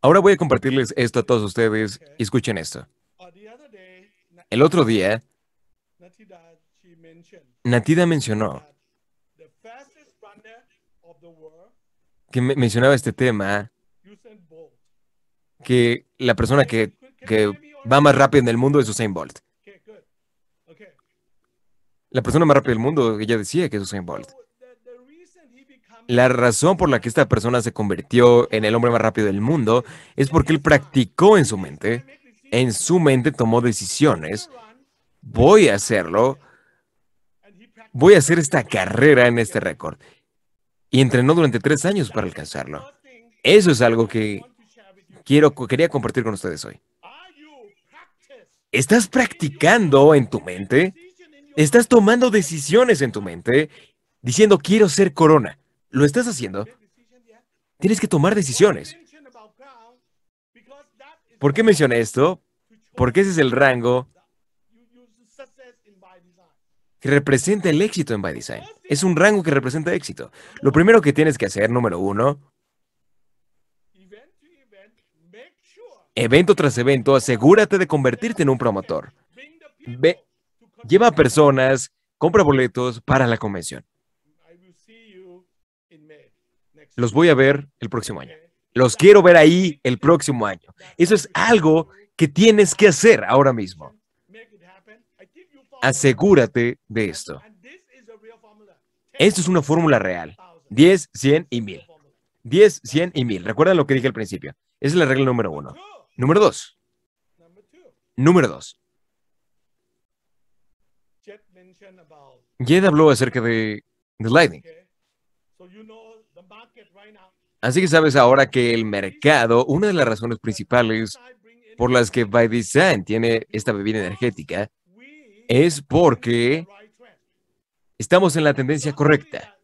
Ahora voy a compartirles esto a todos ustedes y escuchen esto. El otro día, Natida mencionó que mencionaba este tema, que la persona que, va más rápido en el mundo es Usain Bolt. La persona más rápida del mundo, ella decía que es Usain Bolt. La razón por la que esta persona se convirtió en el hombre más rápido del mundo es porque él practicó en su mente, en su mente tomó decisiones, voy a hacerlo, voy a hacer esta carrera en este récord. Y entrenó durante tres años para alcanzarlo. Eso es algo que quiero, quería compartir con ustedes hoy. ¿Estás practicando en tu mente? ¿Estás tomando decisiones en tu mente? Diciendo, quiero ser corona, lo estás haciendo, tienes que tomar decisiones. ¿Por qué mencioné esto? Porque ese es el rango que representa el éxito en By Design. Es un rango que representa éxito. Lo primero que tienes que hacer, número uno, evento tras evento, asegúrate de convertirte en un promotor. lleva personas, compra boletos para la convención los voy a ver el próximo año. Los quiero ver ahí el próximo año. Eso es algo que tienes que hacer ahora mismo. Asegúrate de esto. Esto es una fórmula real. 10, 100 y 1000. 10, 100 y 1000. Recuerda lo que dije al principio. Esa es la regla número uno. Número dos. Número dos. Jed habló acerca de, de Lightning. Así que sabes ahora que el mercado, una de las razones principales por las que By Design tiene esta bebida energética, es porque estamos en la tendencia correcta.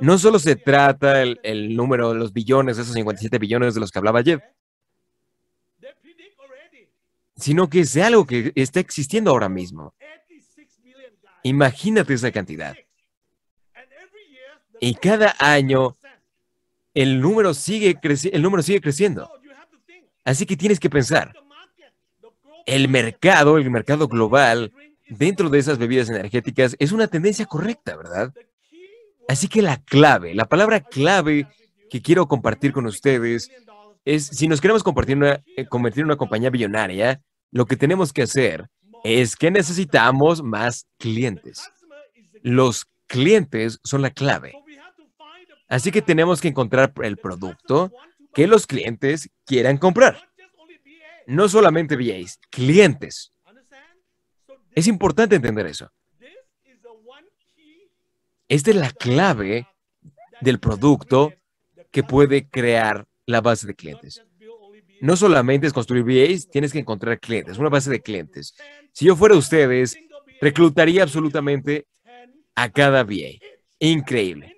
No solo se trata el, número de los billones, esos 57 billones de los que hablaba ayer, sino que es algo que está existiendo ahora mismo. Imagínate esa cantidad. Y cada año el número sigue, el número sigue creciendo. Así que tienes que pensar, el mercado, el mercado global dentro de esas bebidas energéticas es una tendencia correcta, ¿verdad? Así que la clave, la palabra clave que quiero compartir con ustedes es, si nos queremos eh, convertir en una compañía billonaria, lo que tenemos que hacer es que necesitamos más clientes. Los clientes son la clave. Así que tenemos que encontrar el producto que los clientes quieran comprar. No solamente VAs, clientes. Es importante entender eso. Esta es la clave del producto que puede crear la base de clientes. No solamente es construir VAs, tienes que encontrar clientes, una base de clientes. Si yo fuera ustedes, reclutaría absolutamente a cada VA. Increíble.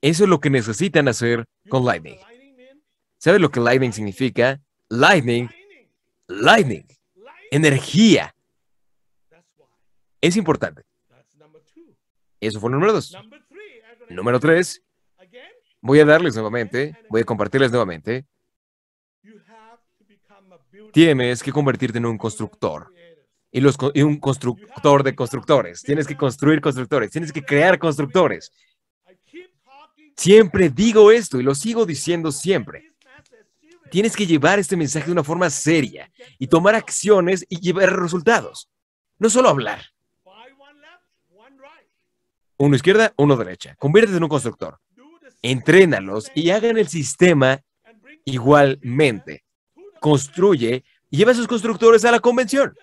Eso es lo que necesitan hacer con Lightning. ¿Sabes lo que Lightning significa? Lightning, Lightning, energía. Es importante. Eso fue el número dos. Número tres, voy a darles nuevamente, voy a compartirles nuevamente. Tienes que convertirte en un constructor y, y un constructor de constructores. Tienes que construir constructores, tienes que crear constructores. Siempre digo esto y lo sigo diciendo siempre. Tienes que llevar este mensaje de una forma seria y tomar acciones y llevar resultados. No solo hablar. Uno izquierda, uno derecha. Conviértete en un constructor. Entrénalos y hagan el sistema igualmente. Construye y lleva a sus constructores a la convención.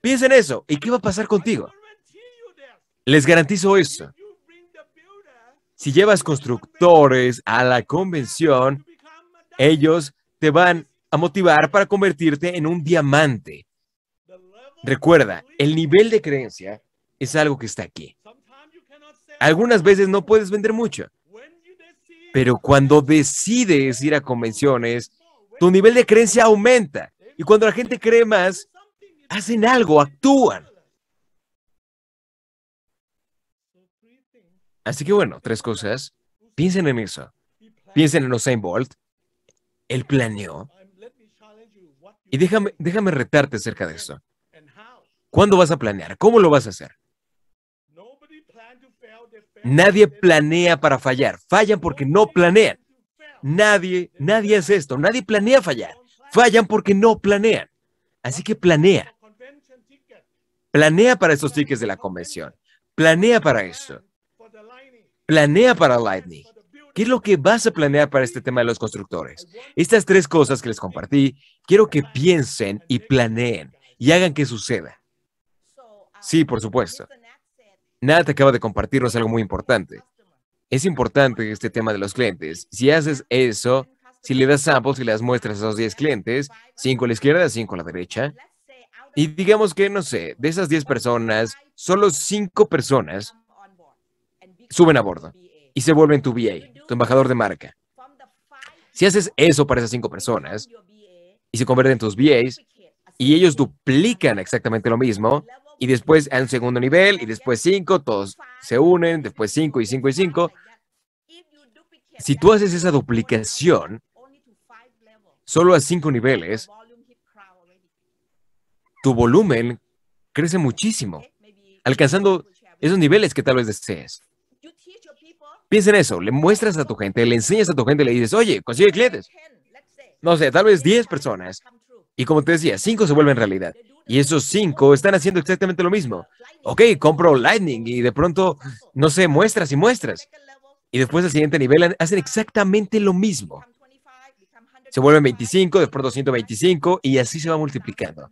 Piensen en eso. ¿Y qué va a pasar contigo? Les garantizo eso. Si llevas constructores a la convención, ellos te van a motivar para convertirte en un diamante. Recuerda, el nivel de creencia es algo que está aquí. Algunas veces no puedes vender mucho, pero cuando decides ir a convenciones, tu nivel de creencia aumenta. Y cuando la gente cree más, hacen algo, actúan. Así que bueno, tres cosas. Piensen en eso. Piensen en saint Bolt. Él planeó. Y déjame, déjame retarte acerca de eso. ¿Cuándo vas a planear? ¿Cómo lo vas a hacer? Nadie planea para fallar. Fallan porque no planean. Nadie, nadie hace esto. Nadie planea fallar. Fallan porque no planean. Así que planea. Planea para esos tickets de la convención. Planea para eso planea para Lightning? ¿Qué es lo que vas a planear para este tema de los constructores? Estas tres cosas que les compartí, quiero que piensen y planeen y hagan que suceda. Sí, por supuesto. Nada te acaba de compartirnos algo muy importante. Es importante este tema de los clientes. Si haces eso, si le das samples y las muestras a esos 10 clientes, 5 a la izquierda, 5 a la derecha, y digamos que, no sé, de esas 10 personas, solo 5 personas suben a bordo y se vuelven tu VA, tu embajador de marca. Si haces eso para esas cinco personas y se convierten en tus VAs y ellos duplican exactamente lo mismo y después en un segundo nivel y después cinco, todos se unen, después cinco y cinco y cinco. Si tú haces esa duplicación solo a cinco niveles, tu volumen crece muchísimo, alcanzando esos niveles que tal vez desees. Piensa en eso, le muestras a tu gente, le enseñas a tu gente, le dices, oye, consigue clientes. No sé, tal vez 10 personas. Y como te decía, 5 se vuelven realidad. Y esos 5 están haciendo exactamente lo mismo. Ok, compro Lightning y de pronto, no sé, muestras y muestras. Y después al siguiente nivel hacen exactamente lo mismo. Se vuelven 25, después 225 y así se va multiplicando.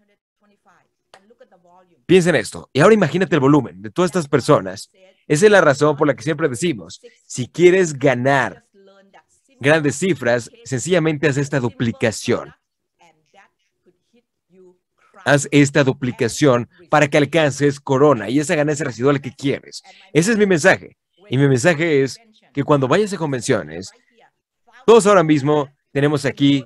Piensa en esto. Y ahora imagínate el volumen de todas estas personas esa es la razón por la que siempre decimos, si quieres ganar grandes cifras, sencillamente haz esta duplicación. Haz esta duplicación para que alcances corona y esa ganancia residual que quieres. Ese es mi mensaje. Y mi mensaje es que cuando vayas a convenciones, todos ahora mismo tenemos aquí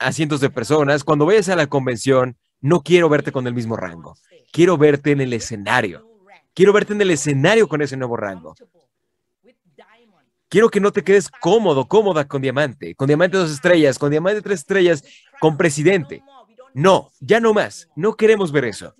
a cientos de personas. Cuando vayas a la convención, no quiero verte con el mismo rango. Quiero verte en el escenario. Quiero verte en el escenario con ese nuevo rango. Quiero que no te quedes cómodo, cómoda con diamante, con diamante dos estrellas, con diamante tres estrellas, con presidente. No, ya no más. No queremos ver eso.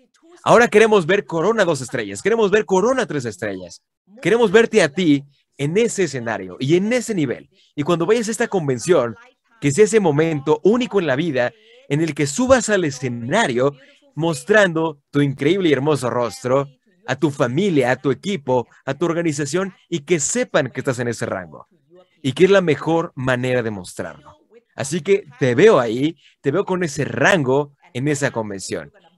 Ahora queremos ver corona dos estrellas, queremos ver corona tres estrellas. Queremos verte a ti en ese escenario y en ese nivel. Y cuando vayas a esta convención, que sea ese momento único en la vida en el que subas al escenario mostrando tu increíble y hermoso rostro a tu familia, a tu equipo, a tu organización y que sepan que estás en ese rango y que es la mejor manera de mostrarlo. Así que te veo ahí, te veo con ese rango en esa convención